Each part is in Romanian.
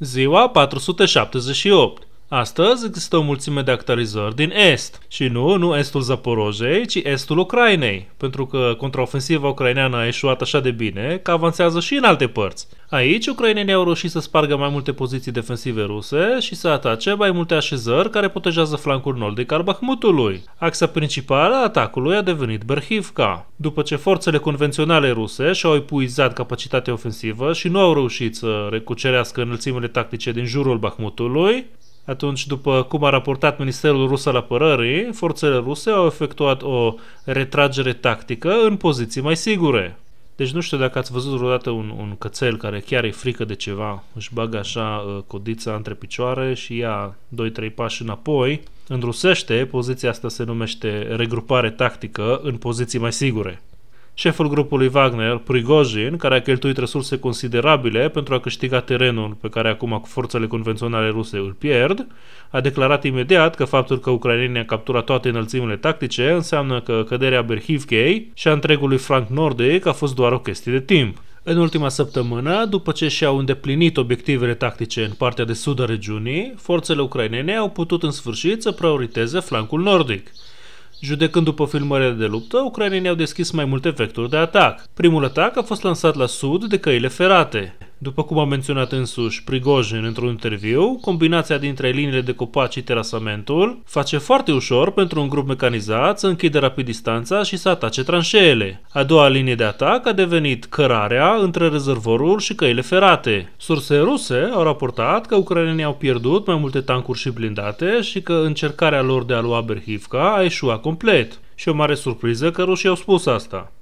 Ziua 478 Astăzi există o mulțime de actualizări din Est. Și nu, nu Estul Zaporojei, ci Estul Ucrainei, pentru că contraofensiva ucraineană a ieșuat așa de bine că avansează și în alte părți. Aici, ucrainenii au reușit să spargă mai multe poziții defensive ruse și să atace mai multe așezări care protejează flancul nordic al Bahmutului. Axa principală a atacului a devenit Berhivka. După ce forțele convenționale ruse și-au epuizat capacitatea ofensivă și nu au reușit să recucerească înălțimile tactice din jurul Bahmutului, atunci, după cum a raportat Ministerul Rus al Apărării, forțele ruse au efectuat o retragere tactică în poziții mai sigure. Deci nu știu dacă ați văzut vreodată un, un cățel care chiar e frică de ceva, își bagă așa uh, codița între picioare și ia 2-3 pași înapoi. În rusește, poziția asta se numește regrupare tactică în poziții mai sigure șeful grupului Wagner, Prigojin, care a cheltuit resurse considerabile pentru a câștiga terenul pe care acum forțele convenționale ruse îl pierd, a declarat imediat că faptul că ucrainenii a capturat toate înălțimile tactice înseamnă că căderea Berhivkei și a întregului Frank nordic a fost doar o chestie de timp. În ultima săptămână, după ce și-au îndeplinit obiectivele tactice în partea de sud a regiunii, forțele ucrainene au putut în sfârșit să prioriteze flancul nordic. Judecând după filmările de luptă, ucrainenii au deschis mai multe vectori de atac. Primul atac a fost lansat la sud de căile ferate. După cum a menționat însuși Prigojin într-un interviu, combinația dintre liniile de copaci și terasamentul face foarte ușor pentru un grup mecanizat să închide rapid distanța și să atace tranșeele. A doua linie de atac a devenit cărarea între rezervorul și căile ferate. Surse ruse au raportat că ucrainenii au pierdut mai multe tancuri și blindate și că încercarea lor de a lua Berhivka a eșuat complet. Și o mare surpriză că rușii au spus asta.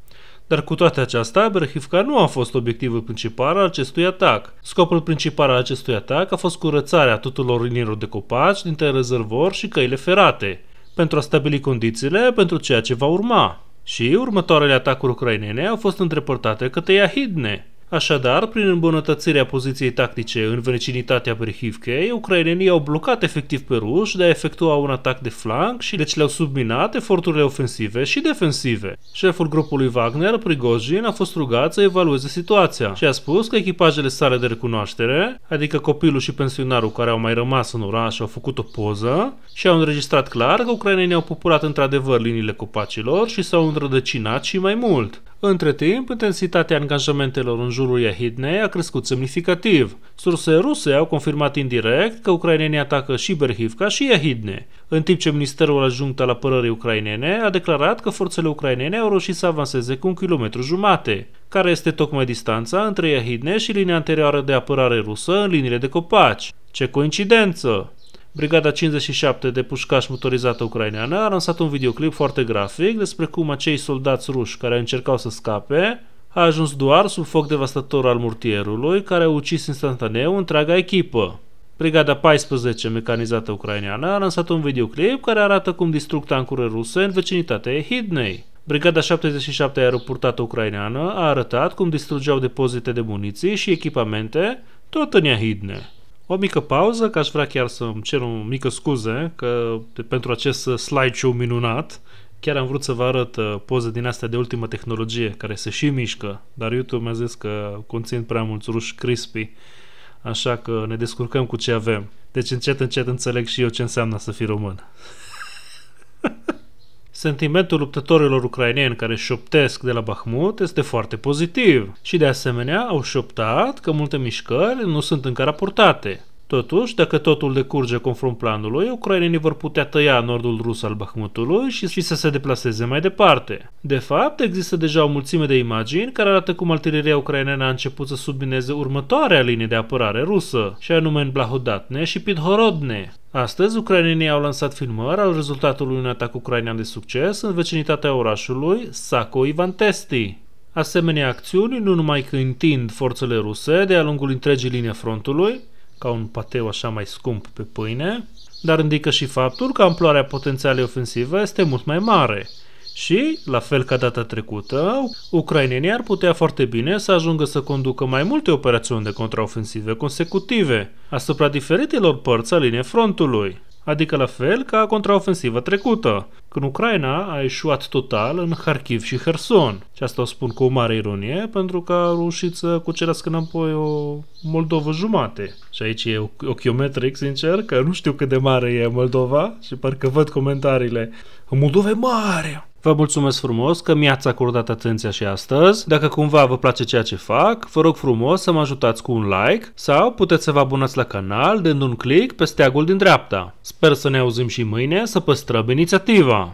Dar cu toate acestea, Berhivka nu a fost obiectivul principal al acestui atac. Scopul principal al acestui atac a fost curățarea tuturor liniilor de copaci dintre rezervor și căile ferate, pentru a stabili condițiile pentru ceea ce va urma. Și următoarele atacuri ucrainene au fost îndreportate către Iahidne, Așadar, prin îmbunătățirea poziției tactice în vecinitatea Berhivkei, ucrainenii au blocat efectiv pe ruși de a efectua un atac de flanc și deci le-au subminat eforturile ofensive și defensive. Șeful grupului Wagner, Prigojin, a fost rugat să evalueze situația și a spus că echipajele sale de recunoaștere, adică copilul și pensionarul care au mai rămas în oraș, au făcut o poză și au înregistrat clar că ucrainenii au populat într-adevăr liniile copacilor și s-au înrădăcinat și mai mult. Între timp, intensitatea angajamentelor în jurul Yahidnei a crescut semnificativ. Surse ruse au confirmat indirect că ucrainenii atacă și Berhivka și Yahidne, în timp ce Ministerul Ajunct al Apărării Ucrainene a declarat că forțele ucrainene au reușit să avanseze cu un kilometru jumate, care este tocmai distanța între Yahidne și linia anterioară de apărare rusă în liniile de copaci. Ce coincidență! Brigada 57 de pușcași motorizată ucraineană a lansat un videoclip foarte grafic despre cum acei soldați ruși care încercau să scape a ajuns doar sub foc devastator al murtierului care a ucis instantaneu întreaga echipă. Brigada 14 mecanizată ucraineană a lansat un videoclip care arată cum distrug tancurile ruse în vecinitatea Hidnei. Brigada 77 aeroportată ucraineană a arătat cum distrugeau depozite de muniții și echipamente tot în Iahidne o mică pauză, că aș vrea chiar să-mi cer o mică scuze că pentru acest uh, slideshow minunat. Chiar am vrut să vă arăt uh, poze din astea de ultimă tehnologie, care se și mișcă, dar YouTube mi-a zis că conțin prea mulți ruși crispy, așa că ne descurcăm cu ce avem. Deci încet, încet înțeleg și eu ce înseamnă să fii român. Sentimentul luptătorilor ucraineni care șoptesc de la Bahmut este foarte pozitiv și de asemenea au șoptat că multe mișcări nu sunt încă raportate. Totuși, dacă totul decurge conform planului, ucrainenii vor putea tăia nordul rus al Bahmutului și, și să se deplaseze mai departe. De fapt, există deja o mulțime de imagini care arată cum artileria ucraineană a început să submineze următoarea linie de apărare rusă, și anume în Blahodatne și Pidhorodne. Astăzi, ucrainenii au lansat filmări al rezultatului unui atac ucrainean de succes în vecinitatea orașului Sako Ivantesti. Asemenea acțiuni nu numai că întind forțele ruse de-a lungul întregii linii frontului, ca un pateu așa mai scump pe pâine, dar indică și faptul că amploarea potențialei ofensive este mult mai mare. Și, la fel ca data trecută, ucrainenii ar putea foarte bine să ajungă să conducă mai multe operațiuni de contraofensive consecutive asupra diferitelor părți a liniei frontului adică la fel ca contraofensiva trecută, când Ucraina a ieșuat total în Kharkiv și Kherson. Și asta o spun cu o mare ironie, pentru că a reușit să cucerească înapoi o Moldova jumate. Și aici e ochiometric, sincer, că nu știu cât de mare e Moldova și parcă văd comentariile Moldova e mare! Vă mulțumesc frumos că mi-ați acordat atenția și astăzi. Dacă cumva vă place ceea ce fac, vă rog frumos să mă ajutați cu un like sau puteți să vă abonați la canal dând un click pe steagul din dreapta. Sper să ne auzim și mâine să păstrăm inițiativa!